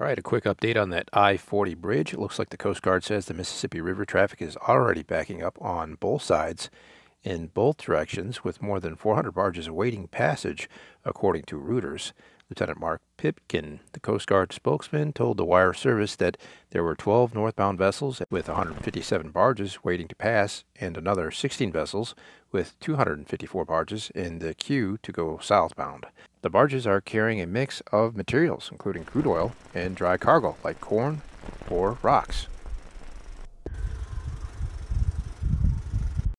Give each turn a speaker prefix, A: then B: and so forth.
A: All right, a quick update on that I 40 bridge. It looks like the Coast Guard says the Mississippi River traffic is already backing up on both sides in both directions, with more than 400 barges awaiting passage, according to Reuters. Lieutenant Mark Pipkin, the Coast Guard spokesman, told the wire service that there were 12 northbound vessels with 157 barges waiting to pass and another 16 vessels with 254 barges in the queue to go southbound. The barges are carrying a mix of materials, including crude oil and dry cargo like corn or rocks.